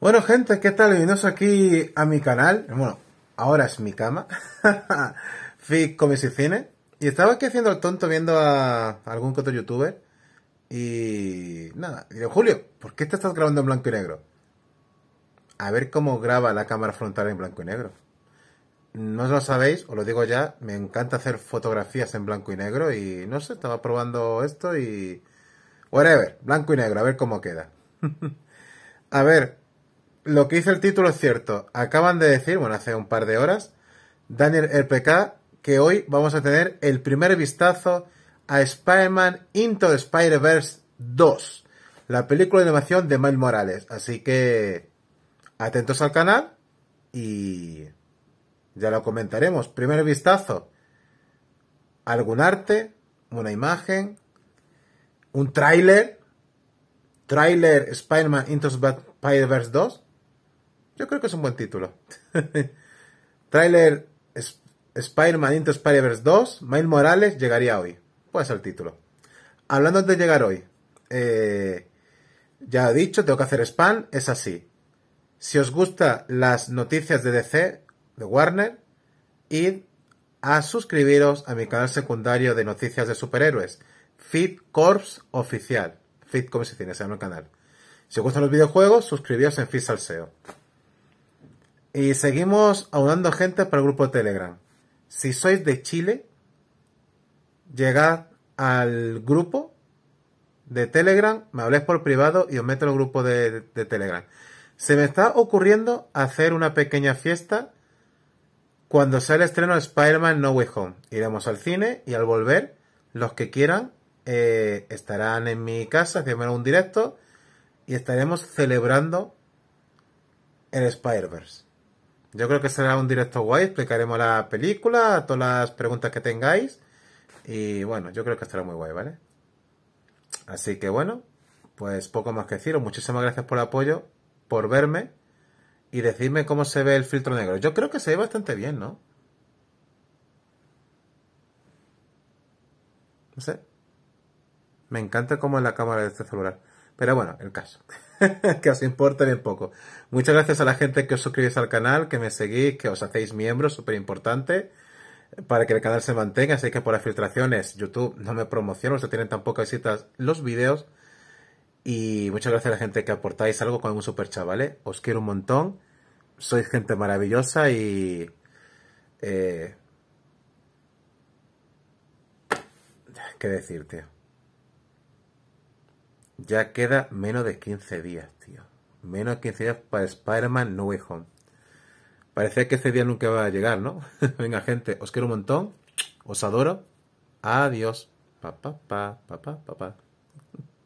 Bueno gente, ¿qué tal? Bienvenidos aquí a mi canal. Bueno, ahora es mi cama. Fui Comics y Cine. Y estaba aquí haciendo el tonto viendo a algún otro youtuber. Y nada, y digo, Julio, ¿por qué te estás grabando en blanco y negro? A ver cómo graba la cámara frontal en blanco y negro. No lo sabéis, os lo digo ya, me encanta hacer fotografías en blanco y negro y no sé, estaba probando esto y... Whatever, blanco y negro, a ver cómo queda. a ver, lo que dice el título es cierto. Acaban de decir, bueno, hace un par de horas, Daniel RPK, que hoy vamos a tener el primer vistazo a Spider-Man Into Spider-Verse 2, la película de animación de Miles Morales. Así que atentos al canal y ya lo comentaremos. Primer vistazo, algún arte, una imagen, un tráiler, tráiler Spider-Man Into Spider-Verse 2 yo creo que es un buen título. Trailer Spider-Man Into Spider-Verse 2, Miles Morales llegaría hoy. Puede ser el título. Hablando de llegar hoy, eh, ya he dicho, tengo que hacer spam, es así. Si os gustan las noticias de DC, de Warner, id a suscribiros a mi canal secundario de noticias de superhéroes, Fit Corps Oficial. Fit como se tiene, se llama el canal. Si os gustan los videojuegos, suscribíos en Fit Salseo. Y seguimos aunando gente para el grupo de Telegram. Si sois de Chile, llegad al grupo de Telegram, me habléis por privado y os meto en el grupo de, Telegram. Se me está ocurriendo hacer una pequeña fiesta cuando sale el estreno de Spider-Man No Way Home. Iremos al cine y al volver, los que quieran eh, estarán en mi casa, que un directo y estaremos celebrando el spider yo creo que será un directo guay, explicaremos la película, todas las preguntas que tengáis. Y bueno, yo creo que estará muy guay, ¿vale? Así que bueno, pues poco más que deciros. Muchísimas gracias por el apoyo, por verme y decidme cómo se ve el filtro negro. Yo creo que se ve bastante bien, ¿no? No sé. Me encanta cómo es la cámara de este celular. Pero bueno, el caso. que os importe bien poco. Muchas gracias a la gente que os suscribís al canal, que me seguís, que os hacéis miembros, súper importante, para que el canal se mantenga. Así que por las filtraciones, YouTube no me promociona, no se tienen tan pocas visitas los vídeos Y muchas gracias a la gente que aportáis algo con un super ¿vale? ¿eh? Os quiero un montón. Sois gente maravillosa y. Eh, ¿Qué decir, tío? Ya queda menos de 15 días, tío. Menos de 15 días para Spider-Man No Way Home. Parece que ese día nunca va a llegar, ¿no? Venga, gente, os quiero un montón. Os adoro. Adiós. Pa, pa, pa, pa, pa, pa. pa.